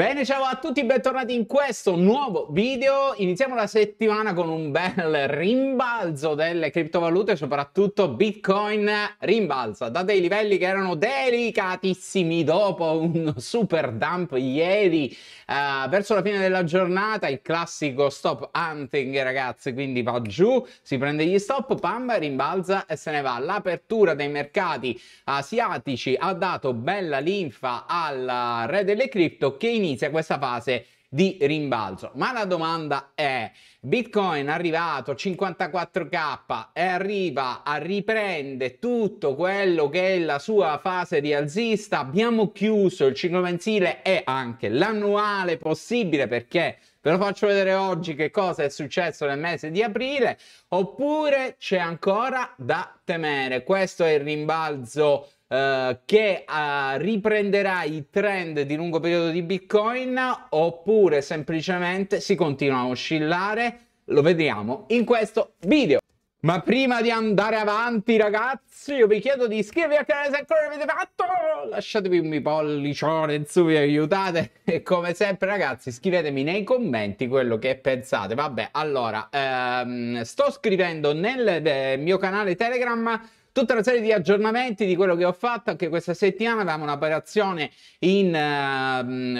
Bene, ciao a tutti, bentornati in questo nuovo video. Iniziamo la settimana con un bel rimbalzo delle criptovalute, soprattutto Bitcoin rimbalza da dei livelli che erano delicatissimi dopo un super dump ieri uh, verso la fine della giornata, il classico stop hunting, ragazzi, quindi va giù, si prende gli stop, pamba rimbalza e se ne va. L'apertura dei mercati asiatici ha dato bella linfa al re delle cripto che inizia inizia questa fase di rimbalzo. Ma la domanda è, Bitcoin è arrivato a 54k e arriva a riprende tutto quello che è la sua fase rialzista, abbiamo chiuso il ciclo mensile e anche l'annuale possibile perché ve lo faccio vedere oggi che cosa è successo nel mese di aprile, oppure c'è ancora da temere. Questo è il rimbalzo eh, che eh, riprenderà i trend di lungo periodo di Bitcoin oppure semplicemente si continua a oscillare? Lo vediamo in questo video. Ma prima di andare avanti, ragazzi, io vi chiedo di iscrivervi al canale se ancora non l'avete fatto. Lasciatevi un mi pollicione in su, vi aiutate. E come sempre, ragazzi, scrivetemi nei commenti quello che pensate. Vabbè, allora, ehm, sto scrivendo nel eh, mio canale Telegram tutta una serie di aggiornamenti di quello che ho fatto anche questa settimana. Avevamo un'operazione in,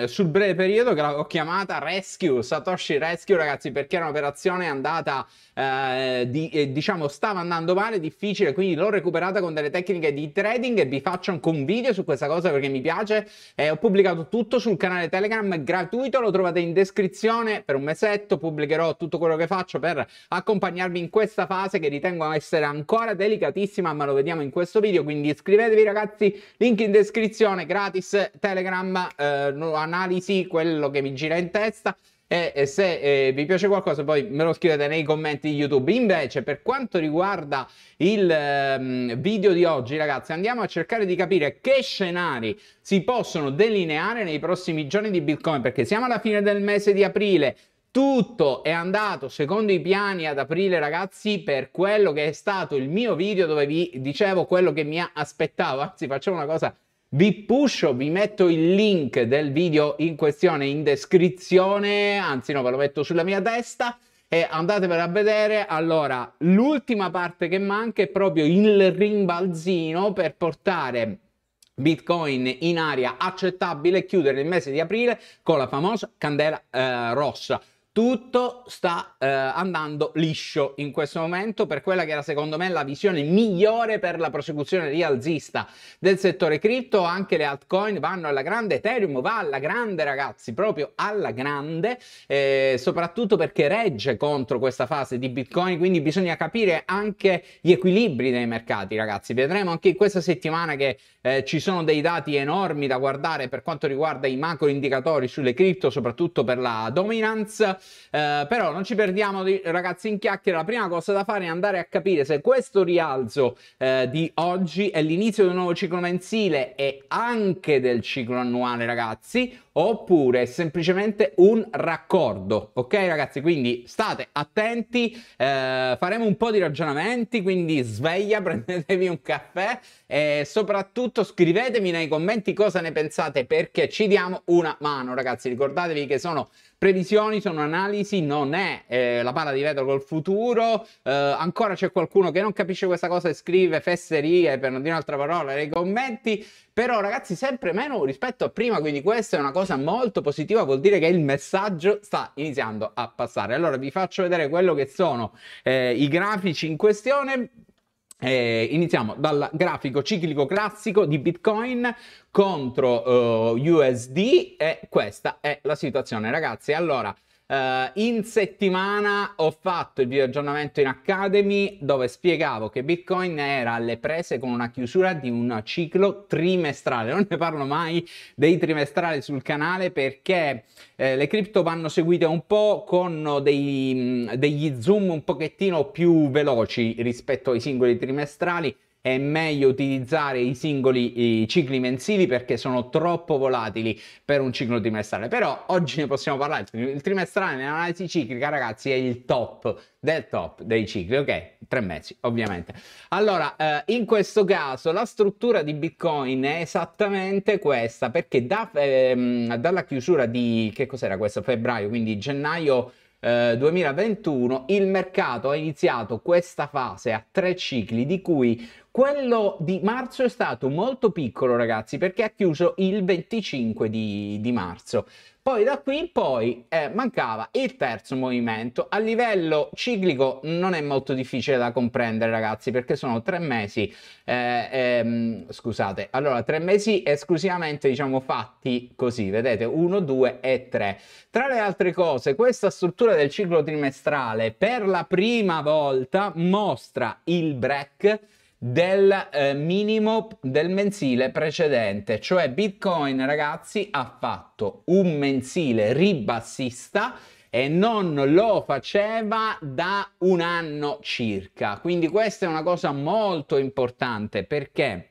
uh, sul breve periodo che l'ho chiamata Rescue, Satoshi Rescue, ragazzi, perché era un'operazione andata, uh, di, eh, diciamo, stava andando male, difficile, quindi l'ho recuperata con delle tecniche di trading e vi faccio anche un video su questa cosa perché mi piace. Eh, ho pubblicato tutto sul canale Telegram gratuito, lo trovate in descrizione per un mesetto, pubblicherò tutto quello che faccio per accompagnarvi in questa fase che ritengo essere ancora delicatissima ma lo vediamo in questo video, quindi iscrivetevi ragazzi, link in descrizione, gratis, Telegram, eh, analisi, quello che mi gira in testa. E, se eh, vi piace qualcosa poi me lo scrivete nei commenti di YouTube. Invece, per quanto riguarda il eh, video di oggi, ragazzi, andiamo a cercare di capire che scenari si possono delineare nei prossimi giorni di Bitcoin, perché siamo alla fine del mese di aprile, tutto è andato secondo i piani ad aprile ragazzi per quello che è stato il mio video dove vi dicevo quello che mi aspettavo, anzi facciamo una cosa, vi pusho, vi metto il link del video in questione in descrizione, anzi no ve lo metto sulla mia testa e andatevela a vedere. Allora, l'ultima parte che manca è proprio il rimbalzino per portare Bitcoin in aria accettabile chiudere il mese di aprile con la famosa candela eh, rossa tutto sta eh, andando liscio in questo momento per quella che era secondo me la visione migliore per la prosecuzione rialzista del settore cripto, anche le altcoin vanno alla grande, Ethereum va alla grande ragazzi, proprio alla grande, eh, soprattutto perché regge contro questa fase di Bitcoin, quindi bisogna capire anche gli equilibri dei mercati ragazzi, vedremo anche in questa settimana che eh, ci sono dei dati enormi da guardare per quanto riguarda i macro indicatori sulle cripto, soprattutto per la dominance eh, però non ci perdiamo di, ragazzi in chiacchiere, la prima cosa da fare è andare a capire se questo rialzo eh, di oggi è l'inizio di un nuovo ciclo mensile e anche del ciclo annuale ragazzi, oppure è semplicemente un raccordo, ok ragazzi? Quindi state attenti, eh, faremo un po' di ragionamenti, quindi sveglia, prendetevi un caffè e soprattutto scrivetemi nei commenti cosa ne pensate perché ci diamo una mano ragazzi, ricordatevi che sono Previsioni sono analisi, non è eh, la palla di vetro col futuro. Eh, ancora c'è qualcuno che non capisce questa cosa e scrive fesserie, per non dire un'altra parola, nei commenti. Però ragazzi, sempre meno rispetto a prima, quindi questa è una cosa molto positiva, vuol dire che il messaggio sta iniziando a passare. Allora vi faccio vedere quello che sono eh, i grafici in questione eh, iniziamo dal grafico ciclico classico di Bitcoin contro uh, eh, USD e questa è la situazione ragazzi. Allora, Uh, in settimana ho fatto il video aggiornamento in Academy dove spiegavo che Bitcoin era alle prese con una chiusura di un ciclo trimestrale. Non ne parlo mai dei trimestrali sul canale perché eh, le cripto vanno seguite un po' con dei, degli zoom un pochettino più veloci rispetto ai singoli trimestrali è meglio utilizzare i singoli i cicli mensili perché sono troppo volatili per un ciclo trimestrale. Però oggi ne possiamo parlare, il trimestrale nell'analisi ciclica ragazzi è il top del top dei cicli, ok? Tre mesi ovviamente. Allora, eh, in questo caso la struttura di Bitcoin è esattamente questa perché da, ehm, dalla chiusura di, che cos'era questo, febbraio, quindi gennaio... 2021 eh, il mercato ha iniziato questa fase a tre cicli di cui quello di marzo è stato molto piccolo, ragazzi, perché ha chiuso il 25 di, di marzo. Poi da qui in poi eh, mancava il terzo movimento. A livello ciclico non è molto difficile da comprendere, ragazzi, perché sono tre mesi, eh, ehm, scusate, allora tre mesi esclusivamente, diciamo, fatti così, vedete, 1, 2 e 3. Tra le altre cose, questa struttura del ciclo trimestrale per la prima volta mostra il break del eh, minimo del mensile precedente, cioè Bitcoin ragazzi ha fatto un mensile ribassista e non lo faceva da un anno circa. Quindi questa è una cosa molto importante perché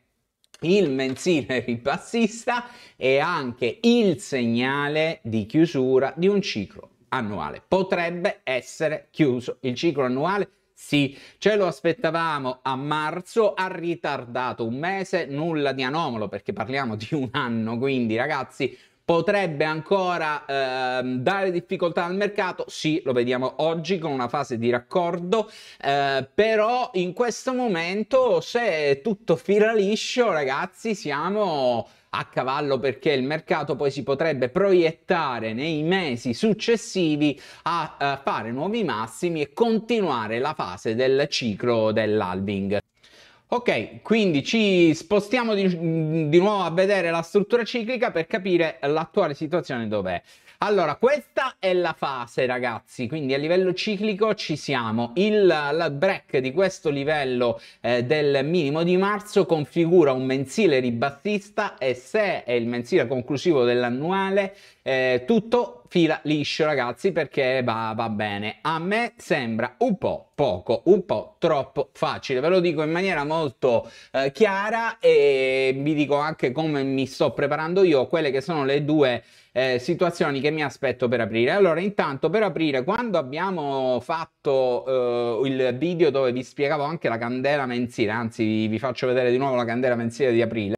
il mensile ribassista è anche il segnale di chiusura di un ciclo annuale. Potrebbe essere chiuso il ciclo annuale sì, ce lo aspettavamo a marzo, ha ritardato un mese, nulla di anomalo perché parliamo di un anno, quindi ragazzi potrebbe ancora eh, dare difficoltà al mercato, sì, lo vediamo oggi con una fase di raccordo, eh, però in questo momento se tutto fila liscio, ragazzi, siamo a cavallo perché il mercato poi si potrebbe proiettare nei mesi successivi a uh, fare nuovi massimi e continuare la fase del ciclo dell'halving. Ok, quindi ci spostiamo di, di, nuovo a vedere la struttura ciclica per capire l'attuale situazione dov'è. Allora, questa è la fase, ragazzi, quindi a livello ciclico ci siamo. Il break di questo livello eh, del minimo di marzo configura un mensile ribattista e se è il mensile conclusivo dell'annuale, eh, tutto fila liscio, ragazzi, perché va, va bene. A me sembra un po' poco, un po' troppo facile. Ve lo dico in maniera molto eh, chiara e vi dico anche come mi sto preparando io, quelle che sono le due eh, situazioni che mi aspetto per aprire. Allora, intanto per aprire, quando abbiamo fatto eh, il video dove vi spiegavo anche la candela mensile, anzi vi, vi faccio vedere di nuovo la candela mensile di aprile,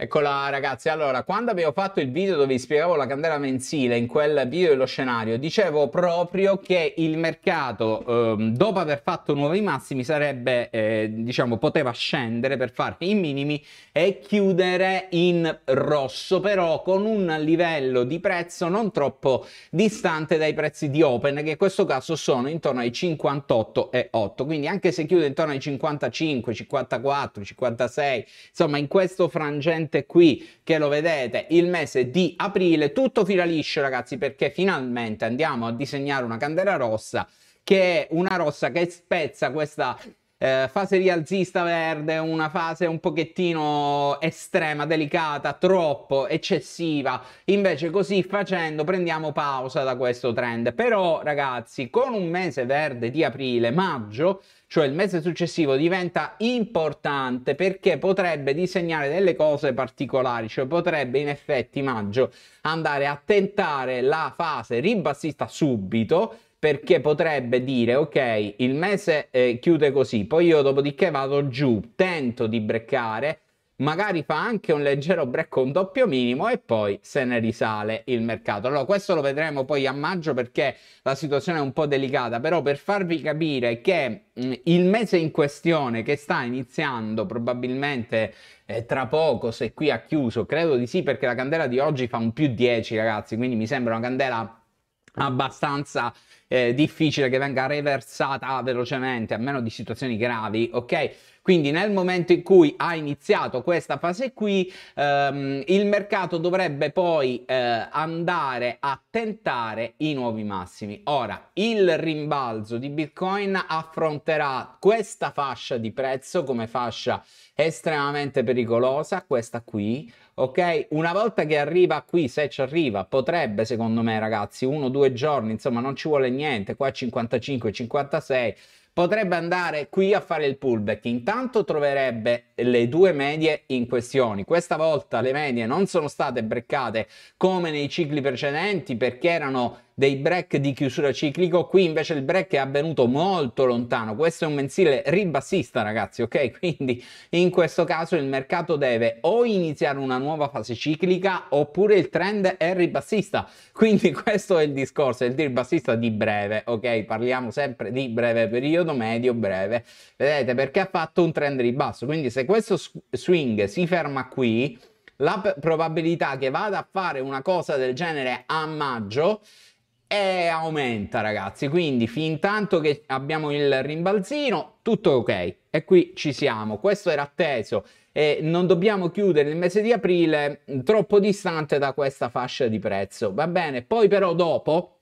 Eccola ragazzi, allora quando avevo fatto il video dove vi spiegavo la candela mensile in quel video dello scenario dicevo proprio che il mercato ehm, dopo aver fatto nuovi massimi sarebbe eh, diciamo poteva scendere per fare i minimi e chiudere in rosso però con un livello di prezzo non troppo distante dai prezzi di Open che in questo caso sono intorno ai 58,8 quindi anche se chiude intorno ai 55, 54, 56 insomma in questo frangente presente qui che lo vedete il mese di aprile tutto fila liscio ragazzi perché finalmente andiamo a disegnare una candela rossa che è una rossa che spezza questa eh, fase rialzista verde, una fase un pochettino estrema, delicata, troppo eccessiva. Invece così facendo prendiamo pausa da questo trend. Però ragazzi, con un mese verde di aprile, maggio, cioè il mese successivo diventa importante perché potrebbe disegnare delle cose particolari, cioè potrebbe in effetti maggio andare a tentare la fase ribassista subito perché potrebbe dire ok il mese eh, chiude così poi io dopodiché vado giù tento di breccare magari fa anche un leggero break con doppio minimo e poi se ne risale il mercato. Allora questo lo vedremo poi a maggio perché la situazione è un po' delicata, però per farvi capire che mh, mm, il mese in questione che sta iniziando probabilmente eh, tra poco, se qui ha chiuso, credo di sì perché la candela di oggi fa un più 10 ragazzi, quindi mi sembra una candela abbastanza eh, difficile che venga reversata velocemente, a meno di situazioni gravi, ok? Quindi nel momento in cui ha iniziato questa fase qui, ehm, il mercato dovrebbe poi eh, andare a tentare i nuovi massimi. Ora, il rimbalzo di Bitcoin affronterà questa fascia di prezzo come fascia estremamente pericolosa, questa qui, ok? Una volta che arriva qui, se ci arriva, potrebbe secondo me ragazzi, uno o due giorni, insomma non ci vuole niente, qua 55, 56, potrebbe andare qui a fare il pullback. Intanto troverebbe le due medie in questione. Questa volta le medie non sono state breccate come nei cicli precedenti perché erano dei break di chiusura ciclico, qui invece il break è avvenuto molto lontano, questo è un mensile ribassista ragazzi, ok? Quindi in questo caso il mercato deve o iniziare una nuova fase ciclica oppure il trend è ribassista, quindi questo è il discorso, è il ribassista di breve, ok? Parliamo sempre di breve periodo, medio, breve, vedete perché ha fatto un trend ribasso, quindi se questo swing si ferma qui, la probabilità che vada a fare una cosa del genere a maggio e aumenta ragazzi quindi fin tanto che abbiamo il rimbalzino tutto ok e qui ci siamo questo era atteso e non dobbiamo chiudere il mese di aprile troppo distante da questa fascia di prezzo va bene poi però dopo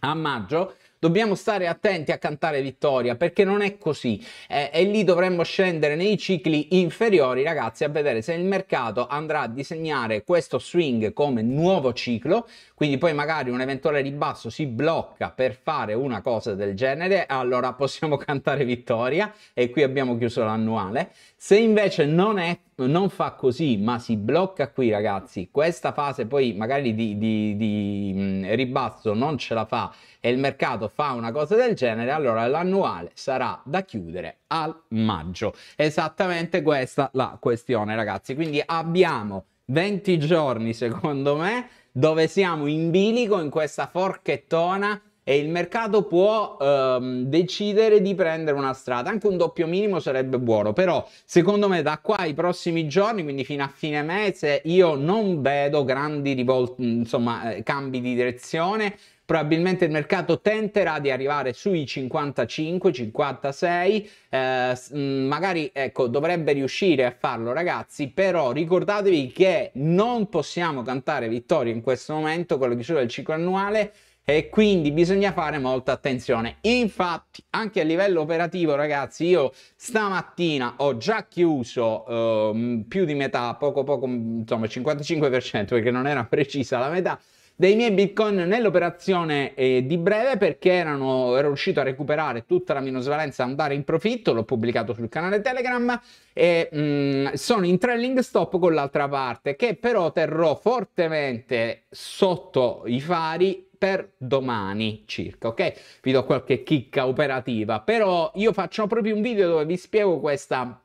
a maggio dobbiamo stare attenti a cantare vittoria perché non è così eh, e lì dovremmo scendere nei cicli inferiori ragazzi a vedere se il mercato andrà a disegnare questo swing come nuovo ciclo quindi poi magari un eventuale ribasso si blocca per fare una cosa del genere allora possiamo cantare vittoria e qui abbiamo chiuso l'annuale se invece non è non fa così, ma si blocca qui, ragazzi. Questa fase poi magari di, di, di mm, ribasso non ce la fa e il mercato fa una cosa del genere, allora l'annuale sarà da chiudere al maggio. Esattamente questa la questione, ragazzi. Quindi abbiamo 20 giorni, secondo me, dove siamo in bilico in questa forchettona e il mercato può ehm, decidere di prendere una strada. Anche un doppio minimo sarebbe buono, però secondo me da qua ai prossimi giorni, quindi fino a fine mese, io non vedo grandi rivolte, insomma, eh, cambi di direzione probabilmente il mercato tenterà di arrivare sui 55 56 eh, mm, magari ecco dovrebbe riuscire a farlo ragazzi però ricordatevi che non possiamo cantare vittoria in questo momento con la chiusura del ciclo annuale e quindi bisogna fare molta attenzione. Infatti, anche a livello operativo, ragazzi, io stamattina ho già chiuso eh, più di metà, poco poco, mm, insomma, 55% perché non era precisa la metà dei miei bitcoin nell'operazione eh, di breve perché erano, ero riuscito a recuperare tutta la minusvalenza e andare in profitto, l'ho pubblicato sul canale Telegram e mh, mm, sono in trailing stop con l'altra parte che però terrò fortemente sotto i fari per domani circa, ok? Vi do qualche chicca operativa, però io faccio proprio un video dove vi spiego questa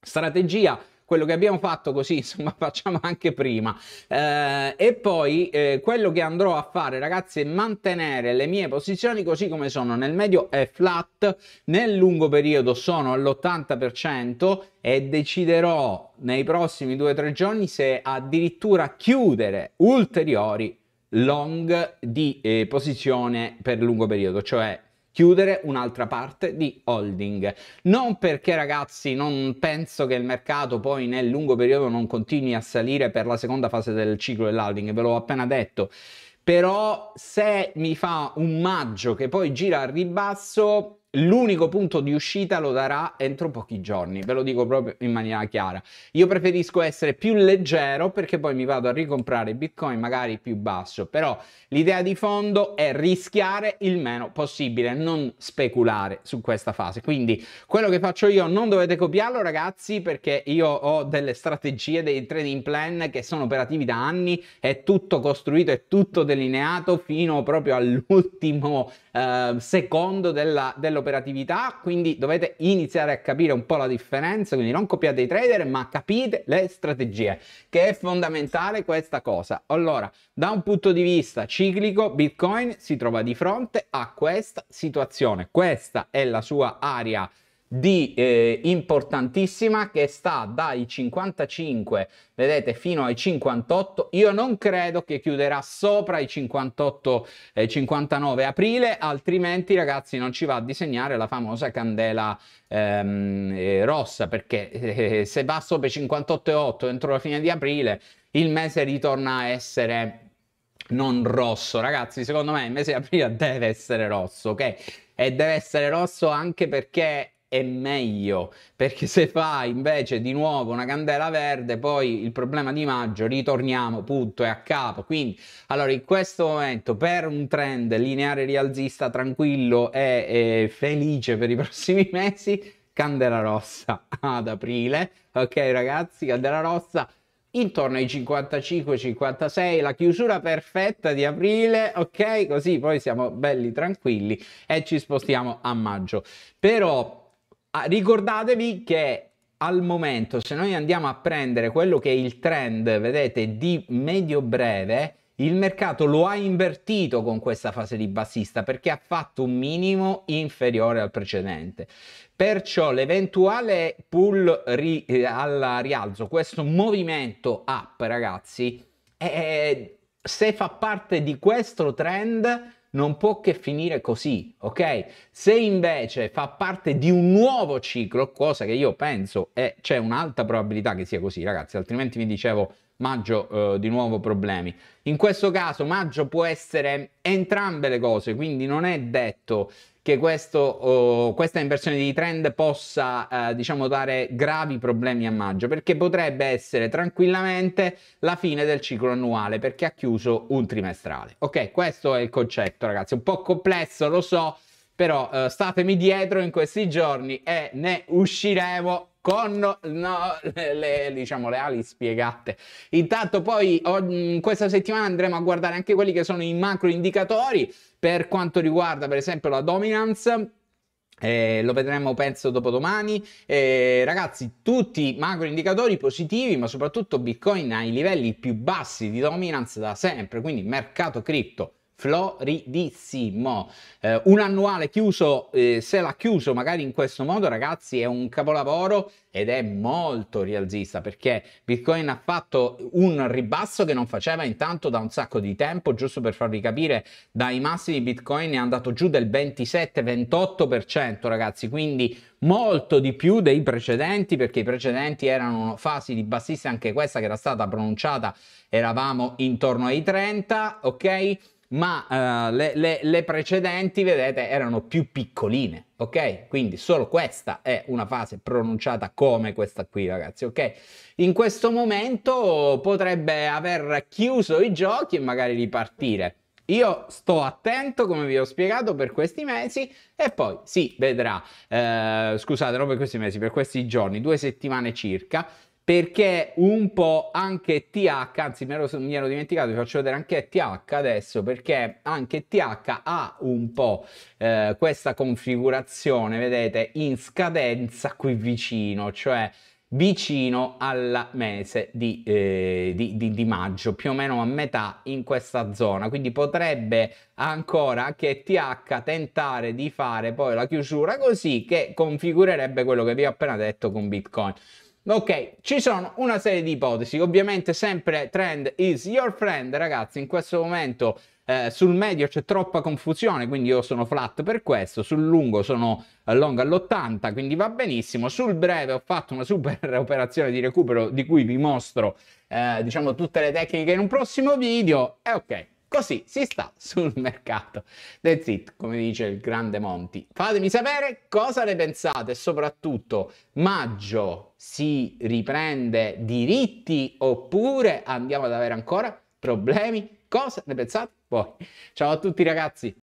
strategia quello che abbiamo fatto così insomma facciamo anche prima eh, e poi eh, quello che andrò a fare ragazzi è mantenere le mie posizioni così come sono nel medio è flat nel lungo periodo sono all'80% e deciderò nei prossimi 2-3 giorni se addirittura chiudere ulteriori long di eh, posizione per lungo periodo, cioè chiudere un'altra parte di holding. Non perché ragazzi non penso che il mercato poi nel lungo periodo non continui a salire per la seconda fase del ciclo dell'holding, ve l'ho appena detto. Però se mi fa un maggio che poi gira al ribasso, l'unico punto di uscita lo darà entro pochi giorni, ve lo dico proprio in maniera chiara. Io preferisco essere più leggero perché poi mi vado a ricomprare Bitcoin magari più basso, però l'idea di fondo è rischiare il meno possibile, non speculare su questa fase. Quindi quello che faccio io non dovete copiarlo ragazzi perché io ho delle strategie, dei trading plan che sono operativi da anni, è tutto costruito, è tutto delineato fino proprio all'ultimo eh, secondo della, dell'operazione operatività, quindi dovete iniziare a capire un po' la differenza, quindi non copiate i trader, ma capite le strategie, che è fondamentale questa cosa. Allora, da un punto di vista ciclico, Bitcoin si trova di fronte a questa situazione. Questa è la sua area di eh, importantissima che sta dai 55 vedete fino ai 58 io non credo che chiuderà sopra i 58 eh, 59 aprile altrimenti ragazzi non ci va a disegnare la famosa candela ehm, eh, rossa perché eh, se va sopra i 58,8 entro la fine di aprile il mese ritorna a essere non rosso ragazzi secondo me il mese di aprile deve essere rosso ok e deve essere rosso anche perché è meglio, perché se fai invece di nuovo una candela verde, poi il problema di maggio, ritorniamo, punto, e a capo. Quindi, allora, in questo momento, per un trend lineare rialzista tranquillo e, e felice per i prossimi mesi, candela rossa ad aprile, ok ragazzi, candela rossa intorno ai 55-56, la chiusura perfetta di aprile, ok? Così poi siamo belli tranquilli e ci spostiamo a maggio. Però Ah, ricordatevi che al momento, se noi andiamo a prendere quello che è il trend, vedete, di medio breve, il mercato lo ha invertito con questa fase di bassista perché ha fatto un minimo inferiore al precedente. Perciò l'eventuale pull ri- eh, al rialzo, questo movimento up, ragazzi, è, se fa parte di questo trend non può che finire così, ok? Se invece fa parte di un nuovo ciclo, cosa che io penso e c'è un'alta probabilità che sia così, ragazzi, altrimenti vi dicevo maggio eh, di nuovo problemi. In questo caso maggio può essere entrambe le cose, quindi non è detto che questo, oh, questa inversione di trend possa eh, diciamo dare gravi problemi a maggio perché potrebbe essere tranquillamente la fine del ciclo annuale perché ha chiuso un trimestrale. Ok, questo è il concetto ragazzi, un po' complesso lo so, però eh, statemi dietro in questi giorni e ne usciremo con no, le, le, diciamo, le ali spiegate. Intanto poi oh, questa settimana andremo a guardare anche quelli che sono i macro indicatori per quanto riguarda per esempio la dominance. Eh, lo vedremo penso dopodomani. Eh, ragazzi, tutti macro indicatori positivi, ma soprattutto Bitcoin ha i livelli più bassi di dominance da sempre, quindi mercato cripto floridissimo. Eh, un annuale chiuso, eh, se l'ha chiuso magari in questo modo, ragazzi, è un capolavoro ed è molto rialzista perché Bitcoin ha fatto un ribasso che non faceva intanto da un sacco di tempo, giusto per farvi capire, dai massimi Bitcoin è andato giù del 27-28%, ragazzi, quindi molto di più dei precedenti perché i precedenti erano fasi di bassista, anche questa che era stata pronunciata, eravamo intorno ai 30, ok? ma uh, le, le, le precedenti, vedete, erano più piccoline, ok? Quindi solo questa è una fase pronunciata come questa qui, ragazzi, ok? In questo momento potrebbe aver chiuso i giochi e magari ripartire. Io sto attento, come vi ho spiegato, per questi mesi e poi si vedrà, eh, scusate, non per questi mesi, per questi giorni, due settimane circa, perché un po' anche TH, anzi mi ero, mi ero, dimenticato, vi faccio vedere anche TH adesso, perché anche TH ha un po' eh, questa configurazione, vedete, in scadenza qui vicino, cioè vicino al mese di, eh, di, di, di, maggio, più o meno a metà in questa zona, quindi potrebbe ancora anche TH tentare di fare poi la chiusura così che configurerebbe quello che vi ho appena detto con Bitcoin. Ok, ci sono una serie di ipotesi, ovviamente sempre trend is your friend, ragazzi, in questo momento eh, sul medio c'è troppa confusione, quindi io sono flat per questo, sul lungo sono eh, long all'80, quindi va benissimo, sul breve ho fatto una super operazione di recupero di cui vi mostro eh, diciamo tutte le tecniche in un prossimo video e ok. Così si sta sul mercato. That's it, come dice il grande Monti. Fatemi sapere cosa ne pensate, soprattutto maggio si riprende diritti oppure andiamo ad avere ancora problemi? Cosa ne pensate voi? Ciao a tutti ragazzi!